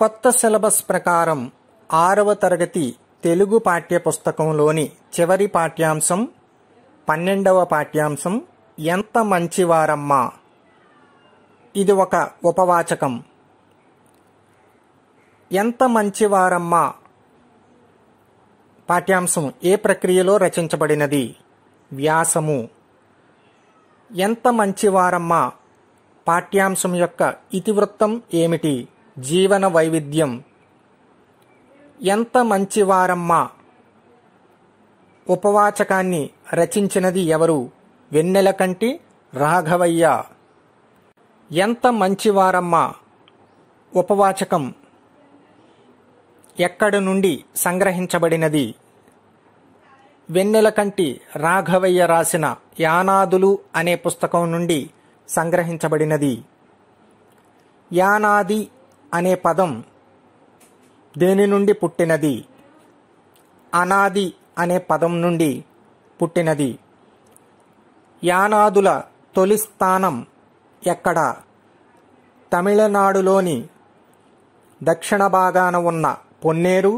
కొత్త సిలబస్ ప్రకారం ఆరవ తరగతి తెలుగు పాఠ్యపుస్తకంలోని చివరి పాఠ్యాంశం పన్నెండవ పాఠ్యాంశం ఎంత మంచివారమ్మా ఇది ఒక ఉపవాచకం ఎంత మంచివారమ్మా పాఠ్యాంశం ఏ ప్రక్రియలో రచించబడినది వ్యాసము ఎంత మంచివారమ్మా పాఠ్యాంశం యొక్క ఇతివృత్తం ఏమిటి జీవన వైవిధ్యం ఎంత మంచివారమ్మా ఉపవాచకాన్ని రచించినది ఎవరు వెన్నెలకంటి రాఘవయ్య ఎంత మంచివారమ్మా ఉపవాచకం ఎక్కడి నుండి సంగ్రహించబడినది వెన్నెలకంటి రాఘవయ్య రాసిన యానాదులు అనే పుస్తకం నుండి సంగ్రహించబడినది యానాది అనే పదం దేని నుండి పుట్టినది అనాది అనే పదం నుండి పుట్టినది యానాదుల తొలి స్థానం ఎక్కడ తమిళనాడులోని దక్షిణ భాగాన ఉన్న పొన్నేరు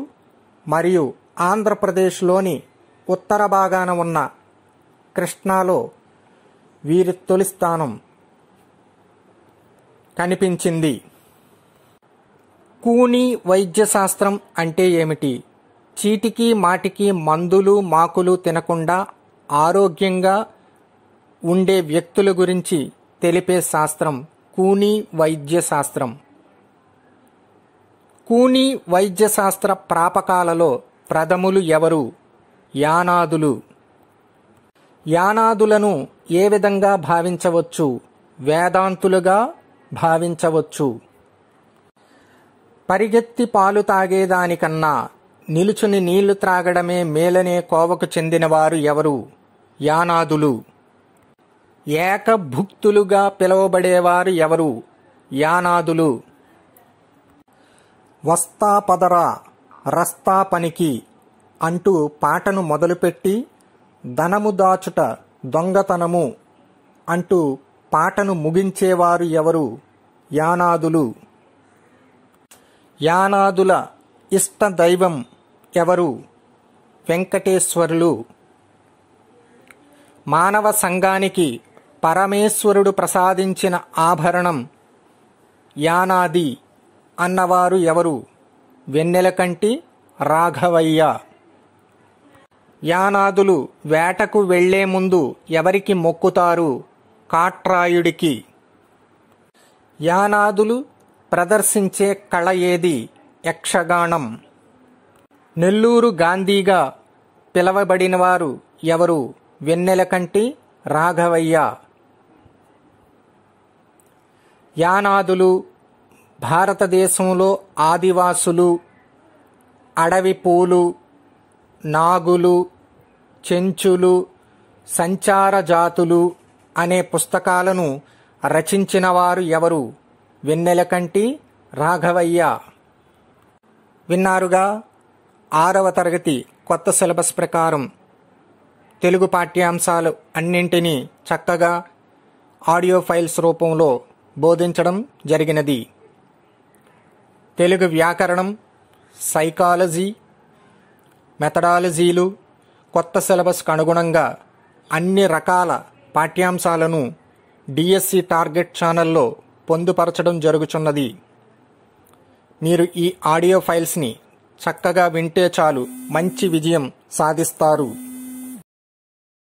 మరియు ఆంధ్రప్రదేశ్లోని ఉత్తర భాగాన ఉన్న కృష్ణాలో వీరి తొలి స్థానం కనిపించింది కూని వైద్యశాస్త్రం అంటే ఏమిటి చీటికి మాటికి మందులు మాకులు తినకుండా ఆరోగ్యంగా ఉండే వ్యక్తుల గురించి తెలిపే శాస్త్రం కూని వైద్యశాస్త్రం కూని వైద్యశాస్త్ర ప్రాపకాలలో ప్రథములు ఎవరు యానాదులు యానాదులను ఏ విధంగా భావించవచ్చు వేదాంతులుగా భావించవచ్చు పరిగెత్తి పాలు తాగేదానికన్నా నిలుచుని నీళ్లు త్రాగడమే మేలనే కోవకు చెందినవారు ఎవరు యానాదులు ఏకభుక్తులుగా పిలువబడేవారు ఎవరు యానాదులు వస్తా పదరా రస్తా పనికి అంటూ పాటను మొదలుపెట్టి ధనము దాచుట దొంగతనము అంటూ పాటను ముగించేవారు ఎవరు యానాదులు యానాదుల ఇష్టదైవం ఎవరు వెంకటేశ్వరులు మానవ సంఘానికి పరమేశ్వరుడు ప్రసాదించిన ఆభరణం యానాది అన్నవారు ఎవరు వెన్నెలకంటి రాఘవయ్య యానాదులు వేటకు వెళ్లే ముందు ఎవరికి మొక్కుతారు కాట్రాయుడికి యానాదులు ప్రదర్శించే కళ ఏది యక్షగానం నెల్లూరు గాంధీగా పిలవబడినవారు ఎవరు వెన్నెలకంటి రాఘవయ్య యానాదులు భారతదేశంలో ఆదివాసులు అడవి పూలు నాగులు చెంచులు సంచార జాతులు అనే పుస్తకాలను రచించినవారు ఎవరు వెన్నెలకంటి రాఘవయ్య విన్నారుగా ఆరవ తరగతి కొత్త సిలబస్ ప్రకారం తెలుగు పాఠ్యాంశాలు అన్నింటినీ చక్కగా ఆడియో ఫైల్స్ రూపంలో బోధించడం జరిగినది తెలుగు వ్యాకరణం సైకాలజీ మెథడాలజీలు కొత్త సిలబస్కు అనుగుణంగా అన్ని రకాల పాఠ్యాంశాలను డిఎస్సి టార్గెట్ ఛానల్లో పొందుపరచడం జరుగుచున్నది మీరు ఈ ఆడియో ఫైల్స్ని చక్కగా వింటే చాలు మంచి విజయం సాధిస్తారు